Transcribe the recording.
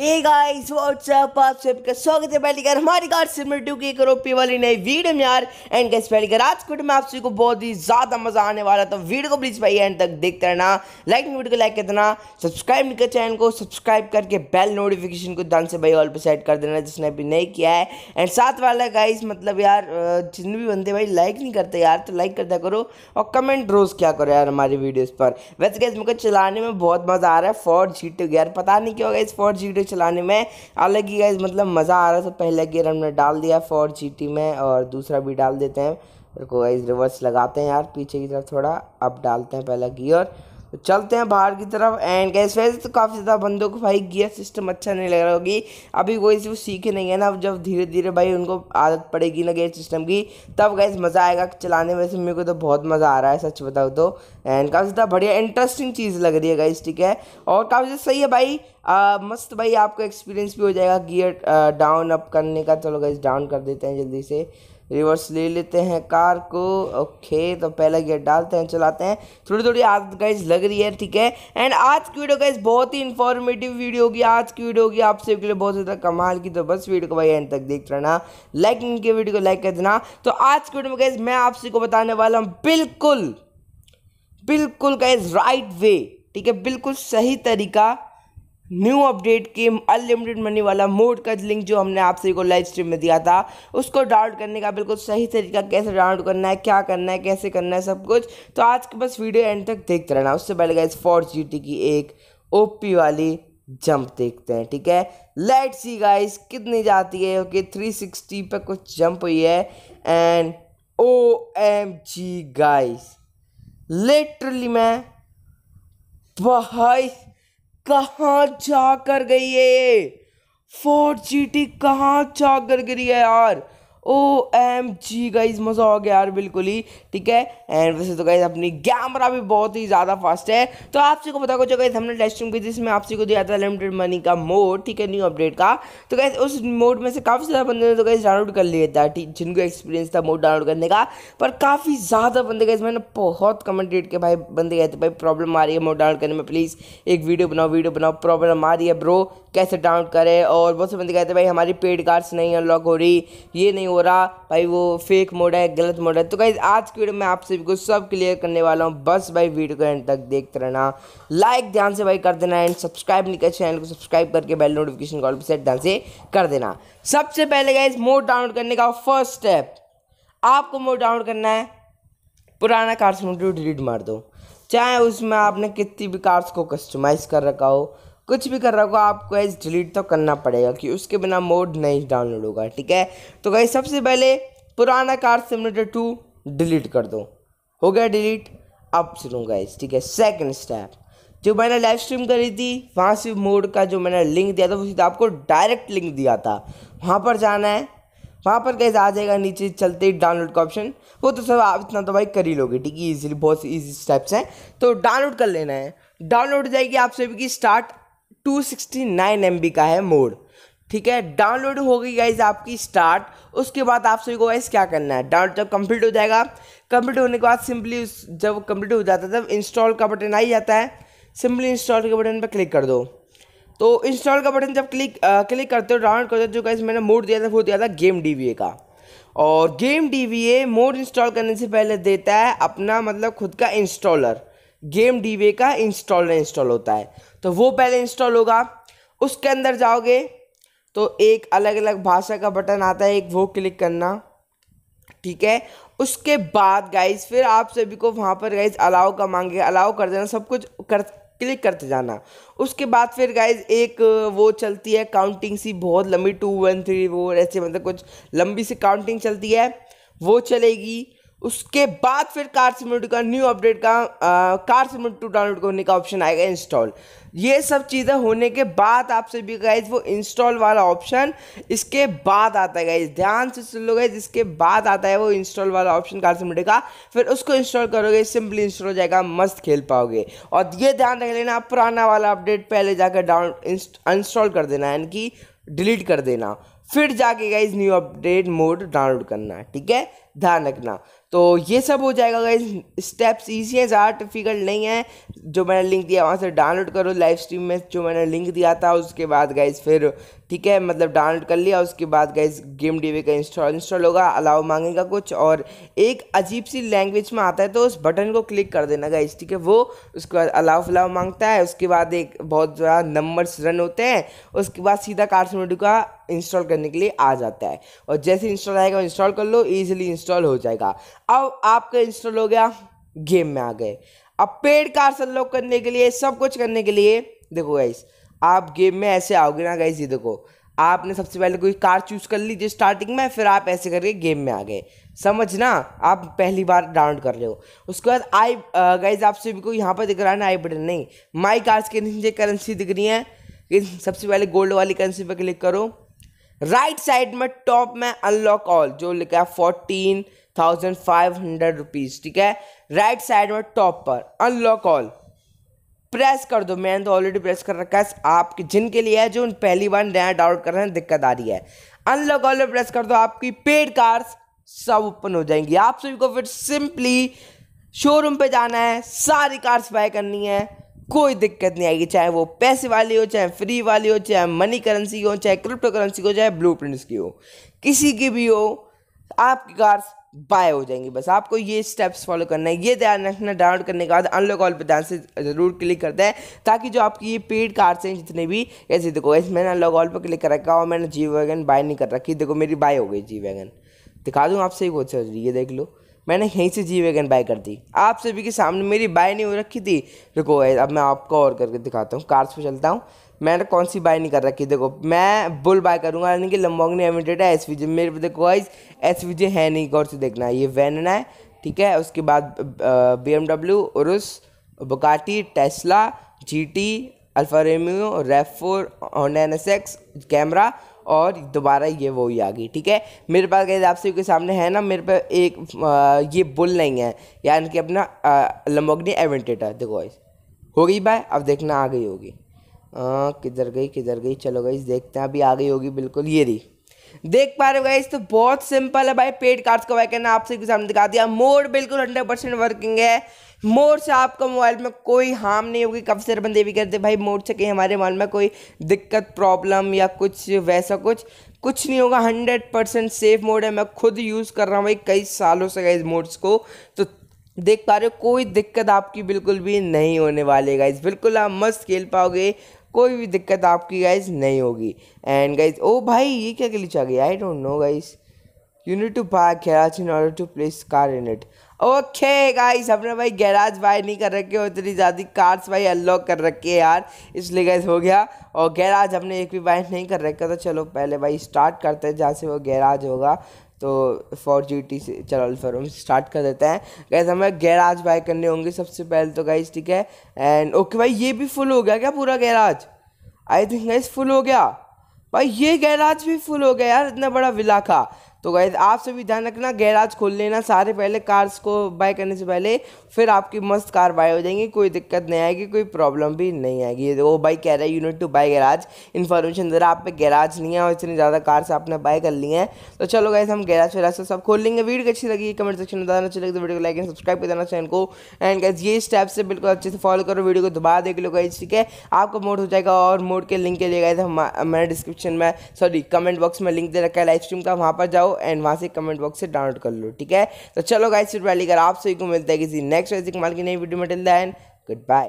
guys WhatsApp आप सबका स्वागत है पहली बार हमारी कार सिमर टू की करोपी वाली नई वीडियो में यार एंड गैस पहली बार आज वीडियो में आप सभी को बहुत ही ज़्यादा मज़ा आने वाला तो वीडियो को प्लीज़ भाई एंड तक देखते रहना लाइक वीडियो को लाइक कर देना सब्सक्राइब नहीं कर चैनल को सब्सक्राइब करके बेल नोटिफिकेशन को ध्यान से भाई ऑल पर सेट कर देना जिसने अभी नहीं किया है एंड साथ वाला गाइस मतलब यार जितने भी बंदे भाई लाइक नहीं करते यार तो लाइक करता करो और कमेंट रोज़ क्या करो यार हमारी वीडियोज़ पर वैसे गैस मुझे चलाने में बहुत मज़ा आ रहा है फोर जी टू यार पता नहीं क्या होगा इस फोर जी टू चलाने में अलग ही गाइज मतलब मज़ा आ रहा था पहले गियर हमने डाल दिया फोर जी में और दूसरा भी डाल देते हैं को गाइज रिवर्स लगाते हैं यार पीछे की तरफ थोड़ा अब डालते हैं पहला गियर तो चलते हैं बाहर की तरफ एंड गैस वैसे तो काफ़ी ज़्यादा बंदों को भाई गियर सिस्टम अच्छा नहीं लग रहा होगी अभी कोई से वो सीखे नहीं है ना जब धीरे धीरे भाई उनको आदत पड़ेगी ना गियर सिस्टम की तब गैस मज़ा आएगा चलाने में से मेरे को तो बहुत मज़ा आ रहा है सच बताओ तो एंड काफ़ी ज़्यादा बढ़िया इंटरेस्टिंग चीज़ लग रही है गैस ठीक है और काफ़ी ज्यादा सही है भाई मस्त भाई आपको एक्सपीरियंस भी हो जाएगा गियर डाउन अप करने का चलो गैस डाउन कर देते हैं जल्दी से रिवर्स ले लेते हैं कार को ओके तो पहला गियर डालते हैं चलाते हैं थोड़ी थोड़ी आज गाइज लग रही है ठीक है एंड आज की वीडियो गाइज बहुत ही इन्फॉर्मेटिव वीडियो होगी आज की वीडियो होगी आप सबके लिए बहुत ज़्यादा कमाल की तो बस वीडियो को भाई एंड तक देखते रहना लाइक इनके वीडियो को लाइक कर देना तो आज की वीडियो में गाइज मैं आप सबको बताने वाला हूँ बिल्कुल बिल्कुल गाइज राइट वे ठीक है बिल्कुल सही तरीका न्यू अपडेट के अनलिमिटेड मनी वाला मोड का लिंक जो हमने आप सभी को लाइव स्ट्रीम में दिया था उसको डाउनलोड करने का बिल्कुल सही तरीका कैसे डाउनलोड करना है क्या करना है कैसे करना है सब कुछ तो आज के बस वीडियो एंड तक देखते रहना उससे पहले गाइस फोर जी की एक ओपी वाली जंप देखते हैं ठीक है लेट सी गाइस कितनी जाती है ओके थ्री सिक्सटी पर कुछ जंप हुई है and O M G guys literally मैं भाई कहाँ जा कर गई है ये जी टी कहाँ जा कर गिरी है यार ओ एम जी गाइज मज़ा हो गया यार बिल्कुल ही ठीक है एंड वैसे तो गाइज अपनी कैमरा भी बहुत ही ज़्यादा फास्ट है तो आप को पता कुछ गाइज हमने टेस्टिंग की थी इसमें आप को दिया था लिमिटेड मनी का मोड ठीक है न्यू अपडेट का तो गाइज उस मोड में से काफ़ी ज़्यादा बंदे ने तो गाइज डाउनलोड कर लिया था ठीक जिनको एक्सपीरियंस था मोड डाउनलोड करने का पर काफ़ी ज़्यादा बंदे गए मैंने बहुत कमेंट रेट के भाई बंदे गए थे भाई प्रॉब्लम आ रही है मोड डाउनलोड करने में प्लीज़ एक वीडियो बनाओ वीडियो बनाओ प्रॉब्लम आ रही है ब्रो कैसे डाउनलोड करें और बहुत से बंदे कहते भाई हमारी पेड कार्ड्स नहीं अनलॉक हो रही ये नहीं हो रहा भाई वो फेक मोड है गलत मोड है तो गाइज आज की वीडियो में आप सभी को सब क्लियर करने वाला हूँ बस भाई वीडियो को एंड तक देखते रहना लाइक ध्यान से भाई कर देना एंड सब्सक्राइब नहीं कर चैनल को सब्सक्राइब करके बेल नोटिफिकेशन कॉल पर सेट ध्यान से कर देना सबसे पहले गाइज मोड डाउनलोड करने का फर्स्ट स्टेप आपको मोड डाउनलोड करना है पुराना कार्स मोड डिलीट मार दो चाहे उसमें आपने कितनी भी कार्स को कस्टमाइज़ कर रखा हो कुछ भी कर रहा होगा आपको गैस डिलीट तो करना पड़ेगा कि उसके बिना मोड नहीं डाउनलोड होगा ठीक है तो गैस सबसे पहले पुराना कार सिमुलेटर टू डिलीट कर दो हो गया डिलीट अब सुनो इस ठीक है सेकंड स्टेप जो मैंने लाइव स्ट्रीम करी थी वहाँ से मोड का जो मैंने लिंक दिया था वो सीधा आपको डायरेक्ट लिंक दिया था वहाँ पर जाना है वहाँ पर गैस आ जाएगा नीचे चलते ही डाउनलोड का ऑप्शन वो तो सब आप इतना तो भाई कर ही लोगे ठीक है ईजिली बहुत ईजी स्टेप्स हैं तो डाउनलोड कर लेना है डाउनलोड हो जाएगी आप सभी की स्टार्ट 269 एमबी का है मोड ठीक है डाउनलोड हो गई गाइज आपकी स्टार्ट उसके बाद आप सभी को गाइज क्या करना है डाउनलोड जब कंप्लीट हो जाएगा कंप्लीट होने के बाद सिंपली जब कंप्लीट हो जाता है तब इंस्टॉल का बटन आ ही जाता है सिंपली इंस्टॉल के बटन पर क्लिक कर दो तो इंस्टॉल का बटन जब क्लिक आ, क्लिक करते हो डाउनलोड करते हो जो गाइज मैंने मोड दिया था वो दिया था गेम डी का और गेम डी मोड इंस्टॉल करने से पहले देता है अपना मतलब खुद का इंस्टॉलर गेम डीवे का इंस्टॉलर इंस्टॉल होता है तो वो पहले इंस्टॉल होगा उसके अंदर जाओगे तो एक अलग अलग भाषा का बटन आता है एक वो क्लिक करना ठीक है उसके बाद गाइज फिर आप सभी को वहाँ पर गाइज अलाउ का मांगे अलाउ कर देना सब कुछ कर क्लिक करते जाना उसके बाद फिर गाइज एक वो चलती है काउंटिंग सी बहुत लंबी टू वन थ्री वो ऐसे मतलब कुछ लंबी सी काउंटिंग चलती है वो चलेगी उसके बाद फिर कार सिम्युलेटर का न्यू अपडेट का आ, कार सिम्युलेटर टू डाउनलोड करने का ऑप्शन आएगा इंस्टॉल ये सब चीज़ें होने के बाद आपसे भी गाइज वो इंस्टॉल वाला ऑप्शन इसके बाद आता है गाइज ध्यान से सुन लो गाइज इसके बाद आता है वो इंस्टॉल वाला ऑप्शन कार सिम्युलेटर का फिर उसको इंस्टॉल करोगे सिंपली इंस्टॉल हो जाएगा मस्त खेल पाओगे और ये ध्यान रख लेना पुराना वाला अपडेट पहले जाकर डाउन इंस्टॉल कर देना यानी कि डिलीट कर देना फिर जाके guys new update mod download करना ठीक है ध्यान रखना तो ये सब हो जाएगा गाइज स्टेप्स ईजी हैं ज़्यादा डिफिकल्ट नहीं है जो मैंने लिंक दिया वहाँ से डाउनलोड करो लाइव स्ट्रीम में जो मैंने लिंक दिया था उसके बाद गाइज फिर ठीक है मतलब डाउनलोड कर लिया उसके बाद गए गेम डीवी का इंस्टॉल इंस्टॉल होगा अलाउ मांगेगा कुछ और एक अजीब सी लैंग्वेज में आता है तो उस बटन को क्लिक कर देना गाइज ठीक है वो उसके बाद अलाउ फलाव मांगता है उसके बाद एक बहुत ज़्यादा नंबर्स रन होते हैं उसके बाद सीधा कार्समेटो का इंस्टॉल करने के लिए आ जाता है और जैसे इंस्टॉल आएगा इंस्टॉल कर लो ईजिली इंस्टॉल हो जाएगा अब आपका इंस्टॉल हो गया गेम में आ गए अब पेड कार्सन लॉक करने के लिए सब कुछ करने के लिए देखो गाइस आप गेम में ऐसे आओगे ना गाइज ये देखो आपने सबसे पहले कोई कार चूज कर लीजिए स्टार्टिंग में फिर आप ऐसे करके गेम में आ गए समझना आप पहली बार डाउनलोड कर रहे हो उसके बाद आई गाइज आप सभी को यहाँ पर दिख रहा है ना आई बटन नहीं माई कार्स के नीचे करेंसी दिख रही है सबसे पहले गोल्ड वाली करेंसी पर क्लिक करो राइट साइड में टॉप में अनलॉक ऑल जो लिखा है fourteen thousand five hundred rupees ठीक है राइट साइड में टॉप पर अनलॉक ऑल प्रेस कर दो मैंने तो ऑलरेडी प्रेस कर रखा है आपके जिनके लिए है जो पहली बार नया डाउनलोड कर रहे हैं दिक्कत आ रही है अनलॉक ऑल प्रेस कर दो आपकी पेड कार्स सब ओपन हो जाएंगी आप सभी को फिर सिंपली शोरूम पे जाना है सारी कार्स बाय करनी है कोई दिक्कत नहीं आएगी चाहे वो पैसे वाली हो चाहे फ्री वाली हो चाहे मनी करेंसी की हो चाहे क्रिप्टो करेंसी की हो चाहे ब्लू की हो किसी की भी हो आपकी कार्स बाय हो जाएंगी बस आपको ये स्टेप्स फॉलो करना है ये ध्यान रखना डाउनलोड करने के बाद अनलॉक ऑल पर ध्यान से जरूर क्लिक करते हैं ताकि जो आपकी ये पेड कार्ड्स हैं जितने भी ऐसे देखो ऐसे मैंने अनलॉक ऑल पर क्लिक कर रखा और मैंने जी वैगन बाय नहीं कर रखी देखो मेरी बाय हो गई जी वैगन दिखा दूँ आपसे ही बहुत सर ये देख लो मैंने यहीं से जी वैगन बाई कर दी आप सभी के सामने मेरी बाय नहीं हो रखी थी रुको अब मैं आपको और करके दिखाता हूँ कार्स पे चलता हूँ मैंने कौन सी बाय नहीं कर रखी देखो मैं बुल बाय करूँगा यानी कि लम्बोंगनी एमिटेड है एस वी मेरे पे देखो वाइज एस वी है नहीं गौर से देखना ये वैनना है ठीक है उसके बाद B M W Urus Bugatti Tesla G T Alfa Romeo रेफोर Honda N S X camera और दोबारा ये वो ही आ गई ठीक है मेरे पास गए आप के सामने है ना मेरे पास एक आ, ये बुल नहीं है यानी कि अपना लम्बोगनी एवेंटेटर देखो इस हो गई बाय अब देखना आ गई होगी किधर गई किधर गई चलो गई देखते हैं अभी आ गई होगी बिल्कुल ये रही देख पा रहे हो गाइस तो बहुत सिंपल है भाई पेड कार्ड्स का वाई करना आपसे सामने दिखा दिया मोड बिल्कुल हंड्रेड परसेंट वर्किंग है मोर से आपका मोबाइल में कोई हार्म नहीं होगी कब से बंदे भी करते भाई मोर से कहीं हमारे मोबाइल में कोई दिक्कत प्रॉब्लम या कुछ वैसा कुछ कुछ नहीं होगा हंड्रेड परसेंट सेफ मोड है मैं खुद यूज़ कर रहा हूँ भाई कई सालों से इस मोड्स को तो देख पा रहे हो कोई दिक्कत आपकी बिल्कुल भी नहीं होने वाली गाइज बिल्कुल आप मस्त खेल पाओगे कोई भी दिक्कत आपकी गाइज नहीं होगी एंड गाइज ओ भाई ये क्या के आ चाहिए I don't know guys you need to buy garage in order to place car in it okay guys हमने भाई गैराज बाय नहीं कर रखे और इतनी ज़्यादा कार्स भाई अनलॉक कर रखी है यार इसलिए गैस हो गया और गैराज हमने एक भी बाय नहीं कर रखा तो चलो पहले भाई स्टार्ट करते हैं जहाँ से वो गैराज होगा तो फोर जी टी से चलो फिर हम स्टार्ट कर देते हैं गैस हमें गैराज बाय करने होंगे सबसे पहले तो गाइस ठीक है एंड ओके भाई ये भी फुल हो गया क्या पूरा garage I think gas full हो गया भाई ये गैराज भी फुल हो गया यार इतना बड़ा विलाखा तो गाइज आप सभी ध्यान रखना गैराज खोल लेना सारे पहले कार्स को बाय करने से पहले फिर आपकी मस्त कार बाय हो जाएंगी कोई दिक्कत नहीं आएगी कोई प्रॉब्लम भी नहीं आएगी वो बाई कह रहे हैं you need to buy garage information ज़रा आप पे गैराज नहीं है और इतनी ज़्यादा कार्स आपने बाय कर ली हैं तो चलो गाइज हम गैराज वैराज से सब खोल लेंगे वीडियो अच्छी लगी कमेंट सेक्शन में बताना अच्छी लगे तो वीडियो को लाइक एंड सब्सक्राइब कर देना चैनल को एंड गाइज ये स्टेप से बिल्कुल अच्छे से फॉलो करो वीडियो को दोबारा देख लो गाइज ठीक है आपका मोड हो जाएगा और मोड के लिंक के लिए गए थे हमारे डिस्क्रिप्शन में सॉरी कमेंट बॉक्स में लिंक दे रखा है लाइव स्ट्रीम का वहाँ पर जाओ जाओ एंड वहाँ से कमेंट बॉक्स से डाउनलोड कर लो ठीक है तो चलो गाइस फिर पहली आप सभी को मिलता है किसी नेक्स्ट वैसे कमाल की नई वीडियो में टिल दैन गुड बाय